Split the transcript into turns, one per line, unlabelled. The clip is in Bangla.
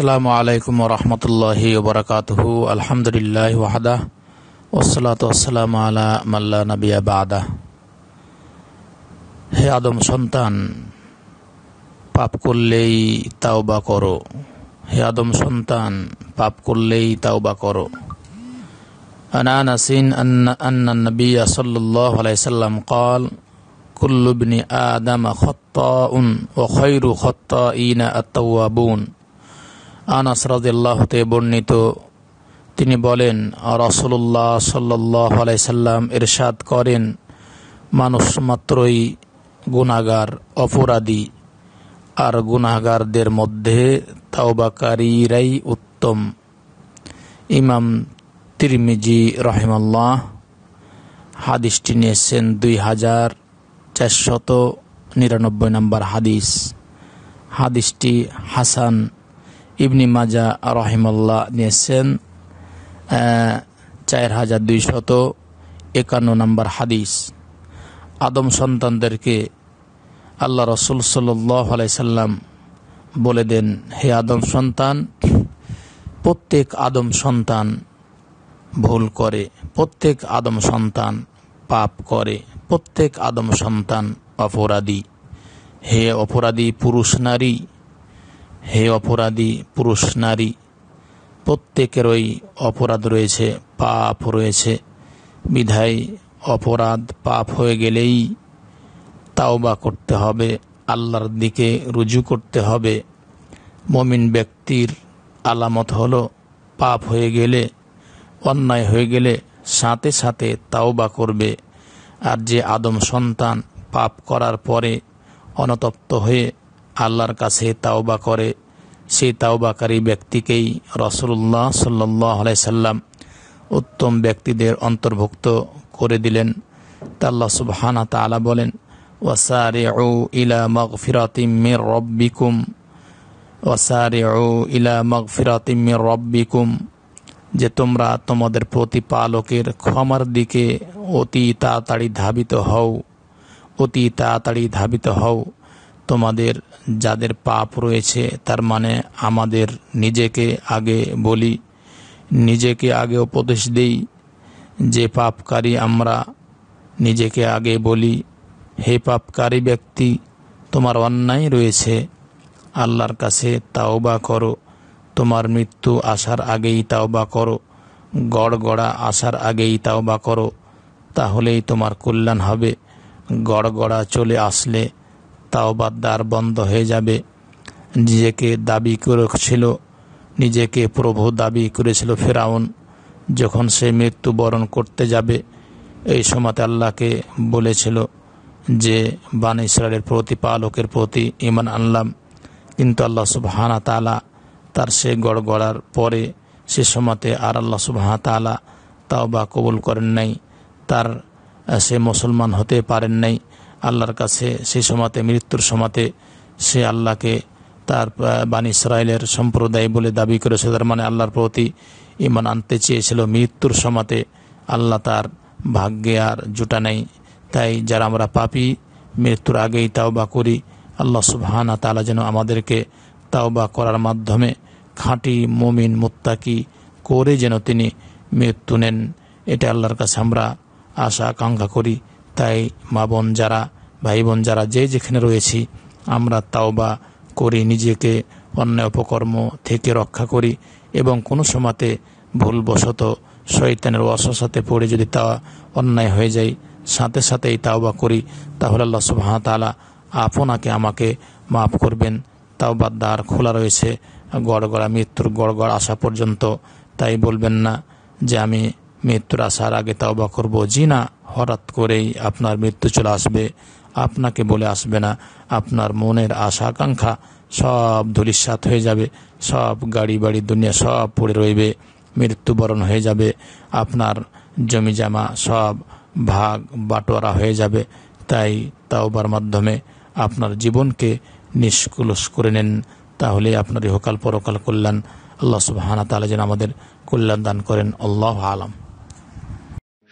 السلام عليكم ورحمة الله وبركاته الحمد لله وحده والصلاة والسلام على من لا نبي بعده হে আদম সন্তান পাপ করলেই তাওবা করো হে আদম সন্তান পাপ করলেই তাওবা করো আনা নাসিন আন্না নবী সাল্লাল্লাহু আলাইহি সাল্লাম قال كل ابن آدم خطاء وخير خطائين التوابون আনাস রাজতে বর্ণিত তিনি বলেন রসুল্লাহ সাল্লাহ আলাইসাল্লাম এরশাদ করেন মানুষ মাত্রই গুণাগার অপরাধী আর গুণাগারদের মধ্যে তাওবাকারীরাই উত্তম ইমাম তিরমিজি রহিমাল্লাহ হাদিসটি নিয়েছেন দুই হাজার চারশত নিরানব্বই নম্বর হাদিস হাদিসটি হাসান ইবনি মাজা রহিমাল্লাহ নিয়েছেন চার হাজার দুইশত একান্ন নম্বর হাদিস আদম সন্তানদেরকে আল্লাহ রসুল সাল্লাই সাল্লাম বলে দেন হে আদম সন্তান প্রত্যেক আদম সন্তান ভুল করে প্রত্যেক আদম সন্তান পাপ করে প্রত্যেক আদম সন্তান অপরাধী হে অপরাধী পুরুষ নারী হে অপরাধী পুরুষ নারী প্রত্যেকেরই অপরাধ রয়েছে পাপ রয়েছে বিধায় অপরাধ পাপ হয়ে গেলেই তাওবা করতে হবে আল্লাহর দিকে রুজু করতে হবে মমিন ব্যক্তির আলামত হলো পাপ হয়ে গেলে অন্যায় হয়ে গেলে সাথে সাথে তাওবা করবে আর যে আদম সন্তান পাপ করার পরে অনতপ্ত হয়ে আল্লাহর কাছে তাওবা করে সেই তাওবাকারী ব্যক্তিকেই রসুল্লাহ সাল্লাহ সাল্লাম উত্তম ব্যক্তিদের অন্তর্ভুক্ত করে দিলেন তাল্লা সুবহানা তালা বলেন ওয়াসারে ও ইলা মগফিরাতিমের রব্বিকুম ওয়াসারে ও ইলা মগফিরাতিমের রব্বিকুম যে তোমরা তোমাদের প্রতিপালকের ক্ষমার দিকে অতি তাড়াতাড়ি ধাবিত হও অতি তাড়াতাড়ি ধাবিত হও তোমাদের যাদের পাপ রয়েছে তার মানে আমাদের নিজেকে আগে বলি নিজেকে আগে উপদেশ দেই যে পাপকারী আমরা নিজেকে আগে বলি হে পাপকারী ব্যক্তি তোমার অন্যায় রয়েছে আল্লাহর কাছে তাওবা করো তোমার মৃত্যু আসার আগেই তাওবা করো গড় গড়া আসার আগেই তাওবা করো তাহলেই তোমার কল্যাণ হবে গড় গড়া চলে আসলে তাওবার দ্বার বন্ধ হয়ে যাবে নিজেকে দাবি করেছিল নিজেকে প্রভু দাবি করেছিল ফেরাউন যখন সে মৃত্যুবরণ করতে যাবে এই সময়তে আল্লাহকে বলেছিল যে বান ইসরায়েলের প্রতিপালকের প্রতি ইমান আনলাম কিন্তু আল্লাহ সুবাহানা তালা তার সে গড়গড়ার পরে সে সময়তে আর আল্লাহ সুবাহা তালা তাও বা কবুল করেন নাই তার সে মুসলমান হতে পারেন নাই আল্লাহর কাছে সেই সমাতে মৃত্যুর সমাতে সে আল্লাহকে তার বান ইসরায়েলের সম্প্রদায় বলে দাবি করেছে তার মানে আল্লাহর প্রতি ইমান আনতে চেয়েছিল মৃত্যুর সমাতে আল্লাহ তার ভাগ্যে আর জুটা নেই তাই যারা আমরা পাপি মৃত্যুর আগেই তাও বা করি আল্লাহ সুবহানা তালা যেন আমাদেরকে তাও বা করার মাধ্যমে খাঁটি মমিন মুত্তাকি করে যেন তিনি মৃত্যু নেন এটা আল্লাহর কাছে আমরা আশা আকাঙ্ক্ষা করি তাই মা বোন যারা ভাই বোন যারা যে যেখানে রয়েছি আমরা তাও বা করি নিজেকে অন্যায় অপকর্ম থেকে রক্ষা করি এবং কোনো সময়তে ভুলবশত শৈতানের অসসাতে পড়ে যদি তা অন্যায় হয়ে যায় সাথে সাথেই তাওবা করি তাহলে আল্লাহ সুবাহতালা আপনাকে আমাকে মাফ করবেন তাও বা দ্বার খোলা রয়েছে গড়গড়া মৃত্যুর গড়গড় আসা পর্যন্ত তাই বলবেন না যে আমি মৃত্যুর আসার আগে তাওবা করব জি না হঠাৎ করেই আপনার মৃত্যু চলে আসবে আপনাকে বলে আসবে না আপনার মনের আশা আকাঙ্ক্ষা সব ধুলিসাত হয়ে যাবে সব গাড়ি বাড়ি দুনিয়া সব পড়ে রইবে মৃত্যুবরণ হয়ে যাবে আপনার জমি জামা সব ভাগ বাটোয়ারা হয়ে যাবে তাই তাওবার মাধ্যমে আপনার জীবনকে নিষ্কুলস করে নেন তাহলে আপনার ইহকাল পরকাল কল্যাণ আল্লাহ সুবাহ তালা যেন আমাদের কল্যাণ দান করেন আল্লাহ আলম